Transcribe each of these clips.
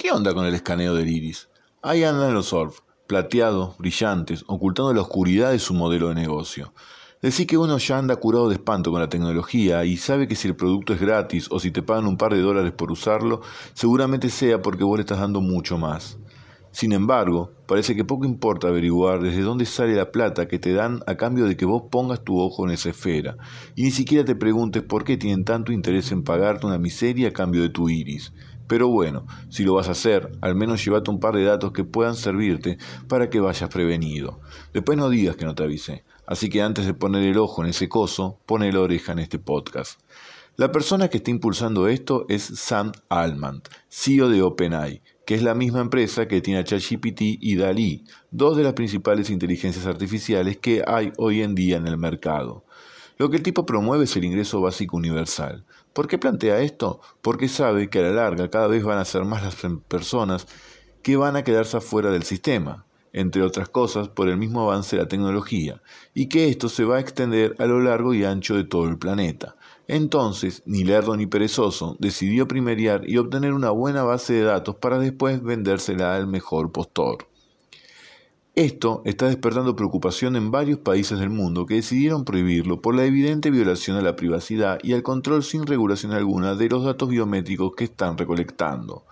¿Qué onda con el escaneo del iris? Ahí andan los ORF, plateados, brillantes, ocultando la oscuridad de su modelo de negocio. Decir que uno ya anda curado de espanto con la tecnología y sabe que si el producto es gratis o si te pagan un par de dólares por usarlo, seguramente sea porque vos le estás dando mucho más. Sin embargo, parece que poco importa averiguar desde dónde sale la plata que te dan a cambio de que vos pongas tu ojo en esa esfera, y ni siquiera te preguntes por qué tienen tanto interés en pagarte una miseria a cambio de tu iris. Pero bueno, si lo vas a hacer, al menos llévate un par de datos que puedan servirte para que vayas prevenido. Después no digas que no te avisé. Así que antes de poner el ojo en ese coso, pone la oreja en este podcast. La persona que está impulsando esto es Sam Altman, CEO de OpenAI, que es la misma empresa que tiene a ChatGPT y Dalí, dos de las principales inteligencias artificiales que hay hoy en día en el mercado. Lo que el tipo promueve es el ingreso básico universal. ¿Por qué plantea esto? Porque sabe que a la larga cada vez van a ser más las em, personas que van a quedarse afuera del sistema, entre otras cosas por el mismo avance de la tecnología, y que esto se va a extender a lo largo y ancho de todo el planeta. Entonces, ni lerdo ni perezoso, decidió primeriar y obtener una buena base de datos para después vendérsela al mejor postor. Esto está despertando preocupación en varios países del mundo que decidieron prohibirlo por la evidente violación a la privacidad y al control sin regulación alguna de los datos biométricos que están recolectando.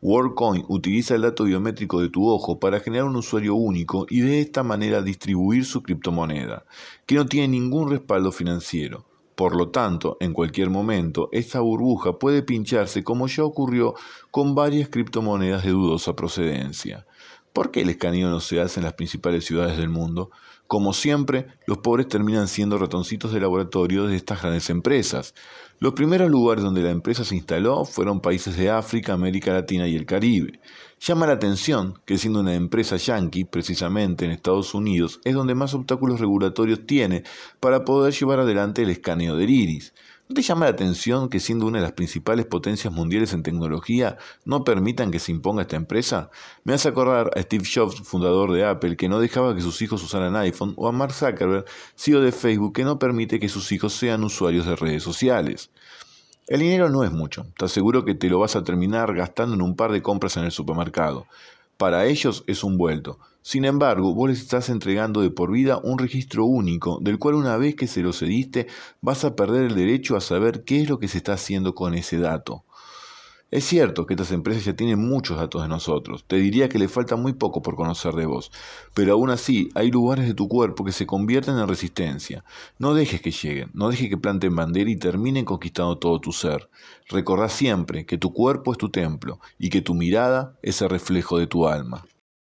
WorldCoin utiliza el dato biométrico de tu ojo para generar un usuario único y de esta manera distribuir su criptomoneda, que no tiene ningún respaldo financiero. Por lo tanto, en cualquier momento, esta burbuja puede pincharse como ya ocurrió con varias criptomonedas de dudosa procedencia. ¿Por qué el escaneo no se hace en las principales ciudades del mundo? Como siempre, los pobres terminan siendo ratoncitos de laboratorio de estas grandes empresas. Los primeros lugares donde la empresa se instaló fueron países de África, América Latina y el Caribe. Llama la atención que siendo una empresa yankee, precisamente en Estados Unidos, es donde más obstáculos regulatorios tiene para poder llevar adelante el escaneo del iris. ¿No te llama la atención que siendo una de las principales potencias mundiales en tecnología no permitan que se imponga esta empresa? Me hace acordar a Steve Jobs, fundador de Apple, que no dejaba que sus hijos usaran iPhone, o a Mark Zuckerberg, CEO de Facebook, que no permite que sus hijos sean usuarios de redes sociales. El dinero no es mucho, te aseguro que te lo vas a terminar gastando en un par de compras en el supermercado. Para ellos es un vuelto. Sin embargo, vos les estás entregando de por vida un registro único, del cual una vez que se lo cediste, vas a perder el derecho a saber qué es lo que se está haciendo con ese dato. Es cierto que estas empresas ya tienen muchos datos de nosotros, te diría que le falta muy poco por conocer de vos, pero aún así hay lugares de tu cuerpo que se convierten en resistencia. No dejes que lleguen, no dejes que planten bandera y terminen conquistando todo tu ser. Recordá siempre que tu cuerpo es tu templo y que tu mirada es el reflejo de tu alma.